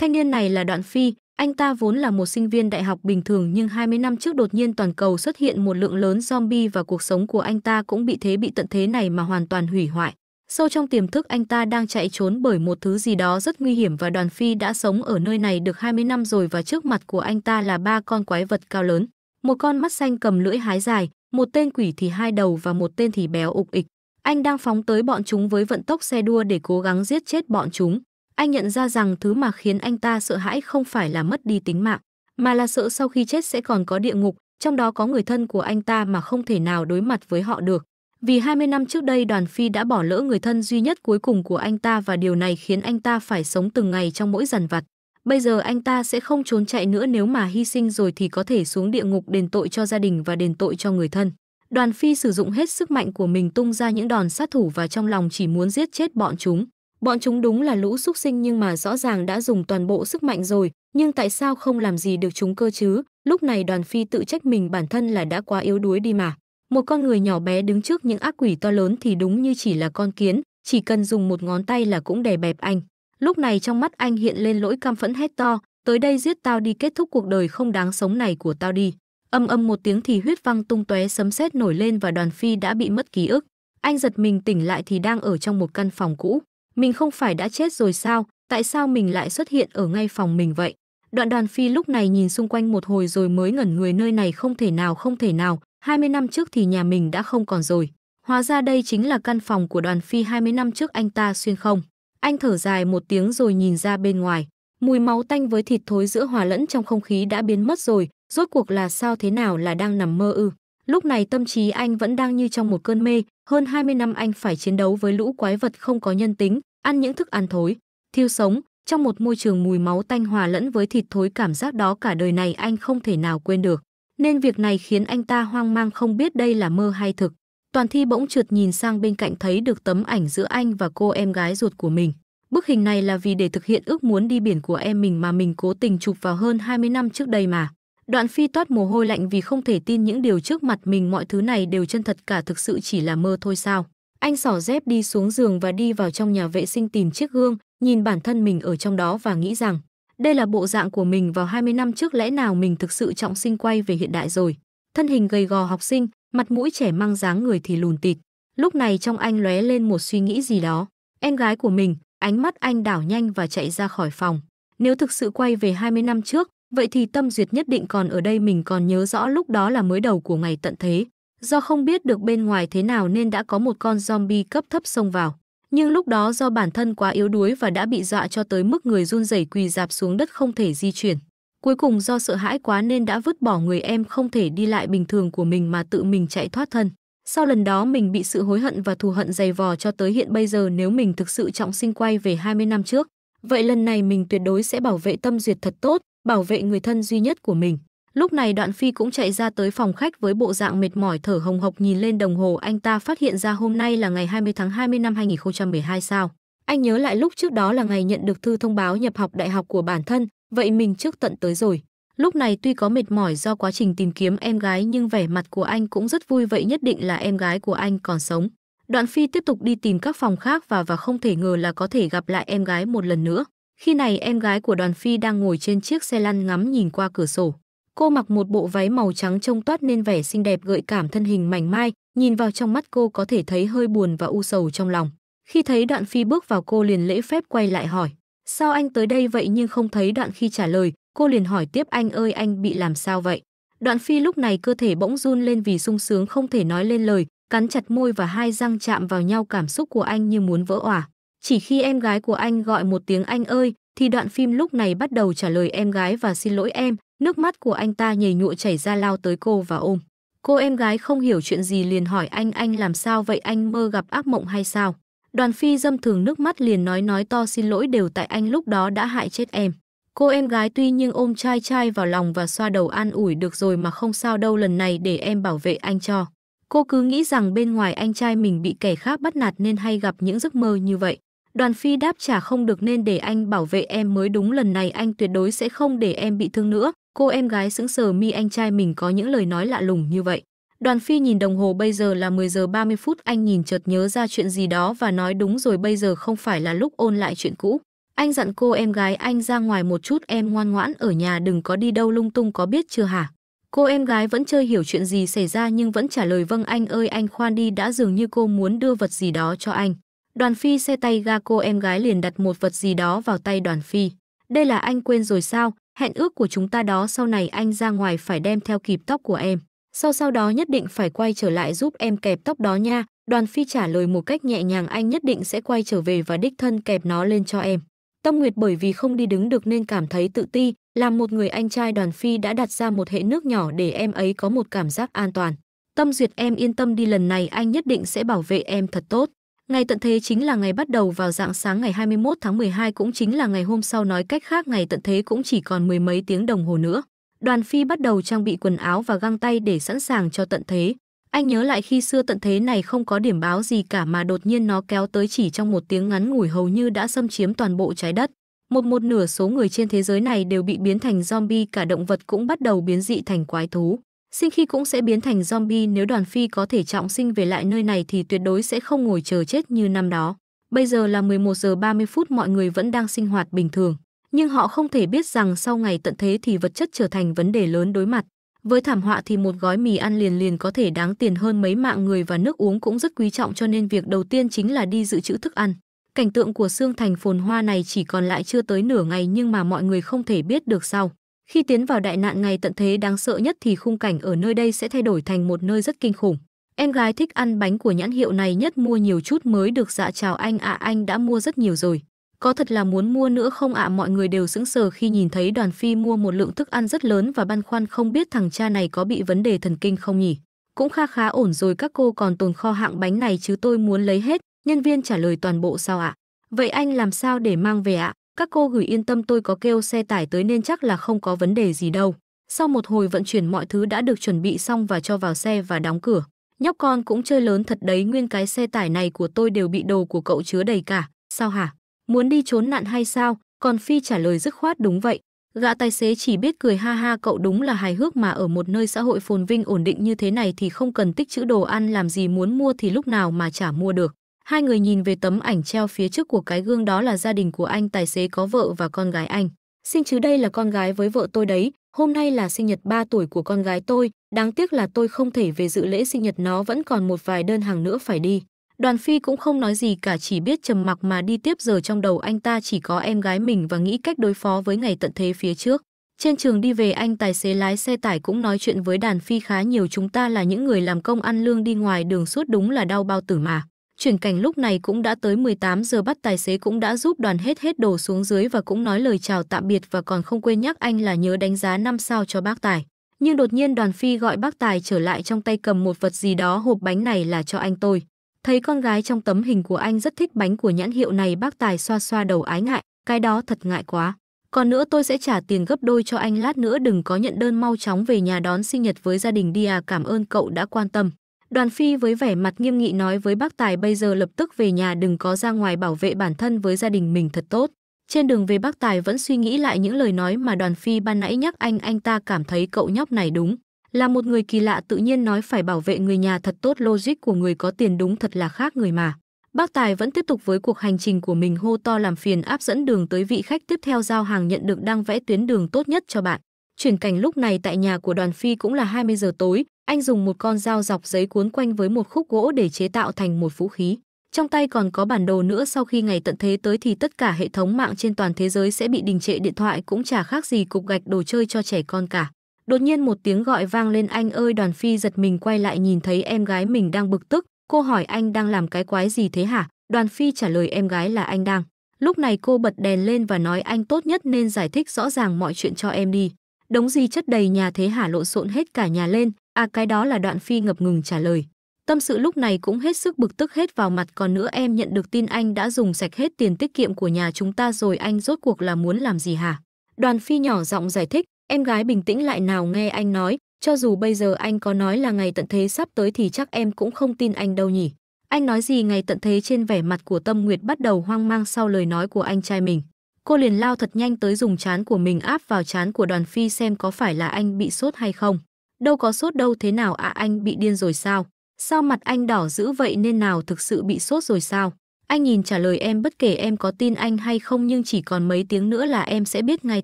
Thanh niên này là Đoạn Phi, anh ta vốn là một sinh viên đại học bình thường nhưng 20 năm trước đột nhiên toàn cầu xuất hiện một lượng lớn zombie và cuộc sống của anh ta cũng bị thế bị tận thế này mà hoàn toàn hủy hoại. Sâu trong tiềm thức anh ta đang chạy trốn bởi một thứ gì đó rất nguy hiểm và đoàn phi đã sống ở nơi này được 20 năm rồi và trước mặt của anh ta là ba con quái vật cao lớn. Một con mắt xanh cầm lưỡi hái dài, một tên quỷ thì hai đầu và một tên thì béo ục ịch. Anh đang phóng tới bọn chúng với vận tốc xe đua để cố gắng giết chết bọn chúng. Anh nhận ra rằng thứ mà khiến anh ta sợ hãi không phải là mất đi tính mạng, mà là sợ sau khi chết sẽ còn có địa ngục, trong đó có người thân của anh ta mà không thể nào đối mặt với họ được. Vì 20 năm trước đây đoàn phi đã bỏ lỡ người thân duy nhất cuối cùng của anh ta và điều này khiến anh ta phải sống từng ngày trong mỗi dằn vặt. Bây giờ anh ta sẽ không trốn chạy nữa nếu mà hy sinh rồi thì có thể xuống địa ngục đền tội cho gia đình và đền tội cho người thân. Đoàn phi sử dụng hết sức mạnh của mình tung ra những đòn sát thủ và trong lòng chỉ muốn giết chết bọn chúng. Bọn chúng đúng là lũ xúc sinh nhưng mà rõ ràng đã dùng toàn bộ sức mạnh rồi, nhưng tại sao không làm gì được chúng cơ chứ? Lúc này đoàn phi tự trách mình bản thân là đã quá yếu đuối đi mà. Một con người nhỏ bé đứng trước những ác quỷ to lớn thì đúng như chỉ là con kiến, chỉ cần dùng một ngón tay là cũng đè bẹp anh. Lúc này trong mắt anh hiện lên lỗi căm phẫn hét to, tới đây giết tao đi kết thúc cuộc đời không đáng sống này của tao đi. Âm âm một tiếng thì huyết văng tung tóe sấm sét nổi lên và đoàn phi đã bị mất ký ức. Anh giật mình tỉnh lại thì đang ở trong một căn phòng cũ. Mình không phải đã chết rồi sao, tại sao mình lại xuất hiện ở ngay phòng mình vậy? Đoạn đoàn phi lúc này nhìn xung quanh một hồi rồi mới ngẩn người nơi này không thể nào không thể nào, 20 năm trước thì nhà mình đã không còn rồi. Hóa ra đây chính là căn phòng của đoàn phi 20 năm trước anh ta xuyên không. Anh thở dài một tiếng rồi nhìn ra bên ngoài. Mùi máu tanh với thịt thối giữa hòa lẫn trong không khí đã biến mất rồi, rốt cuộc là sao thế nào là đang nằm mơ ư. Lúc này tâm trí anh vẫn đang như trong một cơn mê, hơn 20 năm anh phải chiến đấu với lũ quái vật không có nhân tính, ăn những thức ăn thối, thiêu sống, trong một môi trường mùi máu tanh hòa lẫn với thịt thối cảm giác đó cả đời này anh không thể nào quên được. Nên việc này khiến anh ta hoang mang không biết đây là mơ hay thực. Toàn thi bỗng trượt nhìn sang bên cạnh thấy được tấm ảnh giữa anh và cô em gái ruột của mình. Bức hình này là vì để thực hiện ước muốn đi biển của em mình mà mình cố tình chụp vào hơn 20 năm trước đây mà. Đoạn phi toát mồ hôi lạnh vì không thể tin những điều trước mặt mình mọi thứ này đều chân thật cả thực sự chỉ là mơ thôi sao. Anh xỏ dép đi xuống giường và đi vào trong nhà vệ sinh tìm chiếc gương, nhìn bản thân mình ở trong đó và nghĩ rằng đây là bộ dạng của mình vào 20 năm trước lẽ nào mình thực sự trọng sinh quay về hiện đại rồi. Thân hình gầy gò học sinh, mặt mũi trẻ mang dáng người thì lùn tịt. Lúc này trong anh lóe lên một suy nghĩ gì đó. Em gái của mình, ánh mắt anh đảo nhanh và chạy ra khỏi phòng. Nếu thực sự quay về 20 năm trước, Vậy thì tâm duyệt nhất định còn ở đây mình còn nhớ rõ lúc đó là mới đầu của ngày tận thế. Do không biết được bên ngoài thế nào nên đã có một con zombie cấp thấp xông vào. Nhưng lúc đó do bản thân quá yếu đuối và đã bị dọa cho tới mức người run rẩy quỳ dạp xuống đất không thể di chuyển. Cuối cùng do sợ hãi quá nên đã vứt bỏ người em không thể đi lại bình thường của mình mà tự mình chạy thoát thân. Sau lần đó mình bị sự hối hận và thù hận dày vò cho tới hiện bây giờ nếu mình thực sự trọng sinh quay về 20 năm trước. Vậy lần này mình tuyệt đối sẽ bảo vệ tâm duyệt thật tốt, bảo vệ người thân duy nhất của mình. Lúc này Đoạn Phi cũng chạy ra tới phòng khách với bộ dạng mệt mỏi thở hồng hộc nhìn lên đồng hồ anh ta phát hiện ra hôm nay là ngày 20 tháng 20 năm 2012 sao. Anh nhớ lại lúc trước đó là ngày nhận được thư thông báo nhập học đại học của bản thân, vậy mình trước tận tới rồi. Lúc này tuy có mệt mỏi do quá trình tìm kiếm em gái nhưng vẻ mặt của anh cũng rất vui vậy nhất định là em gái của anh còn sống. Đoạn Phi tiếp tục đi tìm các phòng khác và và không thể ngờ là có thể gặp lại em gái một lần nữa. Khi này em gái của đoàn phi đang ngồi trên chiếc xe lăn ngắm nhìn qua cửa sổ. Cô mặc một bộ váy màu trắng trông toát nên vẻ xinh đẹp gợi cảm thân hình mảnh mai, nhìn vào trong mắt cô có thể thấy hơi buồn và u sầu trong lòng. Khi thấy đoạn phi bước vào cô liền lễ phép quay lại hỏi, sao anh tới đây vậy nhưng không thấy đoạn khi trả lời, cô liền hỏi tiếp anh ơi anh bị làm sao vậy. Đoạn phi lúc này cơ thể bỗng run lên vì sung sướng không thể nói lên lời, cắn chặt môi và hai răng chạm vào nhau cảm xúc của anh như muốn vỡ òa. Chỉ khi em gái của anh gọi một tiếng anh ơi, thì đoạn phim lúc này bắt đầu trả lời em gái và xin lỗi em, nước mắt của anh ta nhảy nhụa chảy ra lao tới cô và ôm. Cô em gái không hiểu chuyện gì liền hỏi anh anh làm sao vậy anh mơ gặp ác mộng hay sao? Đoàn phi dâm thường nước mắt liền nói nói to xin lỗi đều tại anh lúc đó đã hại chết em. Cô em gái tuy nhưng ôm trai trai vào lòng và xoa đầu an ủi được rồi mà không sao đâu lần này để em bảo vệ anh cho. Cô cứ nghĩ rằng bên ngoài anh trai mình bị kẻ khác bắt nạt nên hay gặp những giấc mơ như vậy. Đoàn Phi đáp trả không được nên để anh bảo vệ em mới đúng lần này anh tuyệt đối sẽ không để em bị thương nữa. Cô em gái sững sờ mi anh trai mình có những lời nói lạ lùng như vậy. Đoàn Phi nhìn đồng hồ bây giờ là 10 giờ 30 phút, anh nhìn chợt nhớ ra chuyện gì đó và nói đúng rồi bây giờ không phải là lúc ôn lại chuyện cũ. Anh dặn cô em gái anh ra ngoài một chút em ngoan ngoãn ở nhà đừng có đi đâu lung tung có biết chưa hả? Cô em gái vẫn chơi hiểu chuyện gì xảy ra nhưng vẫn trả lời vâng anh ơi anh khoan đi đã dường như cô muốn đưa vật gì đó cho anh. Đoàn Phi xe tay ga cô em gái liền đặt một vật gì đó vào tay Đoàn Phi. Đây là anh quên rồi sao, hẹn ước của chúng ta đó sau này anh ra ngoài phải đem theo kịp tóc của em. Sau sau đó nhất định phải quay trở lại giúp em kẹp tóc đó nha. Đoàn Phi trả lời một cách nhẹ nhàng anh nhất định sẽ quay trở về và đích thân kẹp nó lên cho em. Tâm Nguyệt bởi vì không đi đứng được nên cảm thấy tự ti, làm một người anh trai Đoàn Phi đã đặt ra một hệ nước nhỏ để em ấy có một cảm giác an toàn. Tâm Duyệt em yên tâm đi lần này anh nhất định sẽ bảo vệ em thật tốt. Ngày tận thế chính là ngày bắt đầu vào dạng sáng ngày 21 tháng 12 cũng chính là ngày hôm sau nói cách khác ngày tận thế cũng chỉ còn mười mấy tiếng đồng hồ nữa. Đoàn Phi bắt đầu trang bị quần áo và găng tay để sẵn sàng cho tận thế. Anh nhớ lại khi xưa tận thế này không có điểm báo gì cả mà đột nhiên nó kéo tới chỉ trong một tiếng ngắn ngủi hầu như đã xâm chiếm toàn bộ trái đất. Một một nửa số người trên thế giới này đều bị biến thành zombie cả động vật cũng bắt đầu biến dị thành quái thú sinh khi cũng sẽ biến thành zombie nếu đoàn phi có thể trọng sinh về lại nơi này thì tuyệt đối sẽ không ngồi chờ chết như năm đó. Bây giờ là 11 giờ 30 phút mọi người vẫn đang sinh hoạt bình thường, nhưng họ không thể biết rằng sau ngày tận thế thì vật chất trở thành vấn đề lớn đối mặt. Với thảm họa thì một gói mì ăn liền liền có thể đáng tiền hơn mấy mạng người và nước uống cũng rất quý trọng cho nên việc đầu tiên chính là đi dự trữ thức ăn. Cảnh tượng của xương thành phồn hoa này chỉ còn lại chưa tới nửa ngày nhưng mà mọi người không thể biết được sau. Khi tiến vào đại nạn ngày tận thế đáng sợ nhất thì khung cảnh ở nơi đây sẽ thay đổi thành một nơi rất kinh khủng. Em gái thích ăn bánh của nhãn hiệu này nhất mua nhiều chút mới được dạ chào anh ạ à, anh đã mua rất nhiều rồi. Có thật là muốn mua nữa không ạ à? mọi người đều sững sờ khi nhìn thấy đoàn phi mua một lượng thức ăn rất lớn và băn khoăn không biết thằng cha này có bị vấn đề thần kinh không nhỉ. Cũng kha khá ổn rồi các cô còn tồn kho hạng bánh này chứ tôi muốn lấy hết, nhân viên trả lời toàn bộ sao ạ. À? Vậy anh làm sao để mang về ạ? Các cô gửi yên tâm tôi có kêu xe tải tới nên chắc là không có vấn đề gì đâu. Sau một hồi vận chuyển mọi thứ đã được chuẩn bị xong và cho vào xe và đóng cửa. Nhóc con cũng chơi lớn thật đấy nguyên cái xe tải này của tôi đều bị đồ của cậu chứa đầy cả. Sao hả? Muốn đi trốn nạn hay sao? Còn Phi trả lời dứt khoát đúng vậy. Gã tài xế chỉ biết cười ha ha cậu đúng là hài hước mà ở một nơi xã hội phồn vinh ổn định như thế này thì không cần tích chữ đồ ăn làm gì muốn mua thì lúc nào mà chả mua được. Hai người nhìn về tấm ảnh treo phía trước của cái gương đó là gia đình của anh tài xế có vợ và con gái anh. Xin chứ đây là con gái với vợ tôi đấy, hôm nay là sinh nhật 3 tuổi của con gái tôi, đáng tiếc là tôi không thể về dự lễ sinh nhật nó vẫn còn một vài đơn hàng nữa phải đi. Đoàn Phi cũng không nói gì cả chỉ biết trầm mặc mà đi tiếp giờ trong đầu anh ta chỉ có em gái mình và nghĩ cách đối phó với ngày tận thế phía trước. Trên trường đi về anh tài xế lái xe tải cũng nói chuyện với đàn phi khá nhiều chúng ta là những người làm công ăn lương đi ngoài đường suốt đúng là đau bao tử mà. Chuyển cảnh lúc này cũng đã tới 18 giờ bắt tài xế cũng đã giúp đoàn hết hết đồ xuống dưới và cũng nói lời chào tạm biệt và còn không quên nhắc anh là nhớ đánh giá năm sao cho bác tài. Nhưng đột nhiên đoàn phi gọi bác tài trở lại trong tay cầm một vật gì đó hộp bánh này là cho anh tôi. Thấy con gái trong tấm hình của anh rất thích bánh của nhãn hiệu này bác tài xoa xoa đầu ái ngại, cái đó thật ngại quá. Còn nữa tôi sẽ trả tiền gấp đôi cho anh lát nữa đừng có nhận đơn mau chóng về nhà đón sinh nhật với gia đình đi à cảm ơn cậu đã quan tâm. Đoàn Phi với vẻ mặt nghiêm nghị nói với bác Tài bây giờ lập tức về nhà đừng có ra ngoài bảo vệ bản thân với gia đình mình thật tốt. Trên đường về bác Tài vẫn suy nghĩ lại những lời nói mà đoàn Phi ban nãy nhắc anh anh ta cảm thấy cậu nhóc này đúng. Là một người kỳ lạ tự nhiên nói phải bảo vệ người nhà thật tốt logic của người có tiền đúng thật là khác người mà. Bác Tài vẫn tiếp tục với cuộc hành trình của mình hô to làm phiền áp dẫn đường tới vị khách tiếp theo giao hàng nhận được đang vẽ tuyến đường tốt nhất cho bạn. Chuyển cảnh lúc này tại nhà của đoàn phi cũng là 20 giờ tối, anh dùng một con dao dọc giấy cuốn quanh với một khúc gỗ để chế tạo thành một vũ khí. Trong tay còn có bản đồ nữa sau khi ngày tận thế tới thì tất cả hệ thống mạng trên toàn thế giới sẽ bị đình trệ điện thoại cũng chả khác gì cục gạch đồ chơi cho trẻ con cả. Đột nhiên một tiếng gọi vang lên anh ơi đoàn phi giật mình quay lại nhìn thấy em gái mình đang bực tức. Cô hỏi anh đang làm cái quái gì thế hả? Đoàn phi trả lời em gái là anh đang. Lúc này cô bật đèn lên và nói anh tốt nhất nên giải thích rõ ràng mọi chuyện cho em đi. Đống gì chất đầy nhà thế hả lộn xộn hết cả nhà lên, à cái đó là đoạn phi ngập ngừng trả lời. Tâm sự lúc này cũng hết sức bực tức hết vào mặt còn nữa em nhận được tin anh đã dùng sạch hết tiền tiết kiệm của nhà chúng ta rồi anh rốt cuộc là muốn làm gì hả? Đoàn phi nhỏ giọng giải thích, em gái bình tĩnh lại nào nghe anh nói, cho dù bây giờ anh có nói là ngày tận thế sắp tới thì chắc em cũng không tin anh đâu nhỉ. Anh nói gì ngày tận thế trên vẻ mặt của Tâm Nguyệt bắt đầu hoang mang sau lời nói của anh trai mình cô liền lao thật nhanh tới dùng chán của mình áp vào chán của đoàn phi xem có phải là anh bị sốt hay không. Đâu có sốt đâu thế nào ạ à, anh bị điên rồi sao? Sao mặt anh đỏ dữ vậy nên nào thực sự bị sốt rồi sao? Anh nhìn trả lời em bất kể em có tin anh hay không nhưng chỉ còn mấy tiếng nữa là em sẽ biết ngay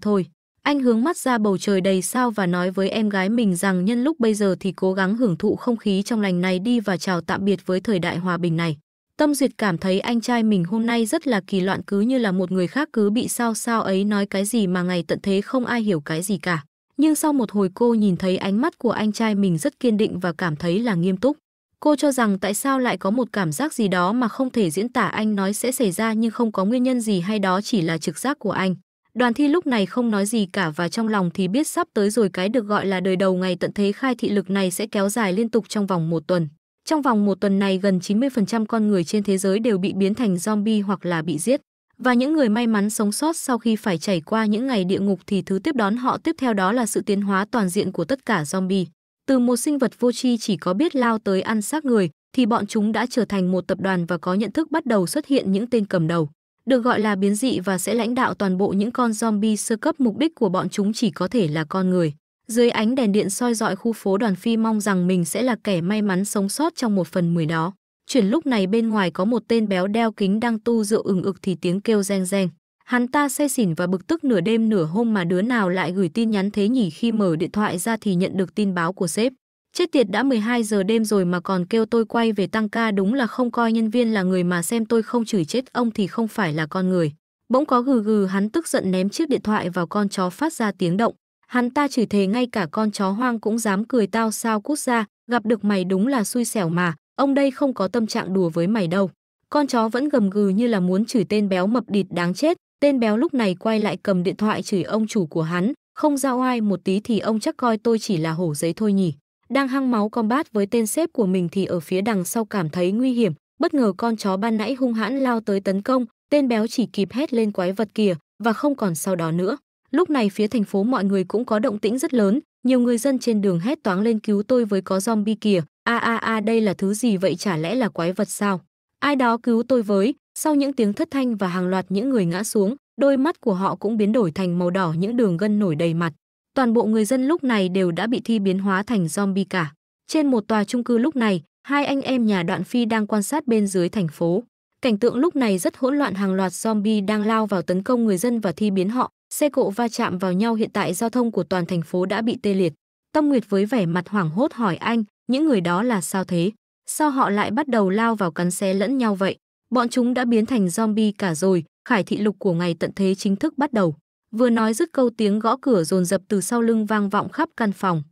thôi. Anh hướng mắt ra bầu trời đầy sao và nói với em gái mình rằng nhân lúc bây giờ thì cố gắng hưởng thụ không khí trong lành này đi và chào tạm biệt với thời đại hòa bình này. Tâm Duyệt cảm thấy anh trai mình hôm nay rất là kỳ loạn cứ như là một người khác cứ bị sao sao ấy nói cái gì mà ngày tận thế không ai hiểu cái gì cả. Nhưng sau một hồi cô nhìn thấy ánh mắt của anh trai mình rất kiên định và cảm thấy là nghiêm túc. Cô cho rằng tại sao lại có một cảm giác gì đó mà không thể diễn tả anh nói sẽ xảy ra nhưng không có nguyên nhân gì hay đó chỉ là trực giác của anh. Đoàn thi lúc này không nói gì cả và trong lòng thì biết sắp tới rồi cái được gọi là đời đầu ngày tận thế khai thị lực này sẽ kéo dài liên tục trong vòng một tuần. Trong vòng một tuần này, gần 90% con người trên thế giới đều bị biến thành zombie hoặc là bị giết. Và những người may mắn sống sót sau khi phải trải qua những ngày địa ngục thì thứ tiếp đón họ tiếp theo đó là sự tiến hóa toàn diện của tất cả zombie. Từ một sinh vật vô tri chỉ có biết lao tới ăn xác người, thì bọn chúng đã trở thành một tập đoàn và có nhận thức bắt đầu xuất hiện những tên cầm đầu. Được gọi là biến dị và sẽ lãnh đạo toàn bộ những con zombie sơ cấp mục đích của bọn chúng chỉ có thể là con người. Dưới ánh đèn điện soi dọi khu phố đoàn phi mong rằng mình sẽ là kẻ may mắn sống sót trong một phần mười đó. Chuyển lúc này bên ngoài có một tên béo đeo kính đang tu rượu ừng ực thì tiếng kêu reng reng. Hắn ta say xỉn và bực tức nửa đêm nửa hôm mà đứa nào lại gửi tin nhắn thế nhỉ khi mở điện thoại ra thì nhận được tin báo của sếp. Chết tiệt đã 12 giờ đêm rồi mà còn kêu tôi quay về tăng ca đúng là không coi nhân viên là người mà xem tôi không chửi chết ông thì không phải là con người. Bỗng có gừ gừ hắn tức giận ném chiếc điện thoại vào con chó phát ra tiếng động. Hắn ta chửi thề ngay cả con chó hoang cũng dám cười tao sao cút ra, gặp được mày đúng là xui xẻo mà, ông đây không có tâm trạng đùa với mày đâu. Con chó vẫn gầm gừ như là muốn chửi tên béo mập địt đáng chết, tên béo lúc này quay lại cầm điện thoại chửi ông chủ của hắn, không ra oai một tí thì ông chắc coi tôi chỉ là hổ giấy thôi nhỉ. Đang hăng máu combat với tên sếp của mình thì ở phía đằng sau cảm thấy nguy hiểm, bất ngờ con chó ban nãy hung hãn lao tới tấn công, tên béo chỉ kịp hét lên quái vật kìa và không còn sau đó nữa. Lúc này phía thành phố mọi người cũng có động tĩnh rất lớn, nhiều người dân trên đường hét toáng lên cứu tôi với có zombie kìa, a a a đây là thứ gì vậy chả lẽ là quái vật sao? Ai đó cứu tôi với, sau những tiếng thất thanh và hàng loạt những người ngã xuống, đôi mắt của họ cũng biến đổi thành màu đỏ những đường gân nổi đầy mặt. Toàn bộ người dân lúc này đều đã bị thi biến hóa thành zombie cả. Trên một tòa trung cư lúc này, hai anh em nhà Đoạn Phi đang quan sát bên dưới thành phố. Cảnh tượng lúc này rất hỗn loạn hàng loạt zombie đang lao vào tấn công người dân và thi biến họ, Xe cộ va chạm vào nhau hiện tại giao thông của toàn thành phố đã bị tê liệt. Tâm Nguyệt với vẻ mặt hoảng hốt hỏi anh, những người đó là sao thế? Sao họ lại bắt đầu lao vào cắn xé lẫn nhau vậy? Bọn chúng đã biến thành zombie cả rồi, khải thị lục của ngày tận thế chính thức bắt đầu. Vừa nói dứt câu tiếng gõ cửa dồn dập từ sau lưng vang vọng khắp căn phòng.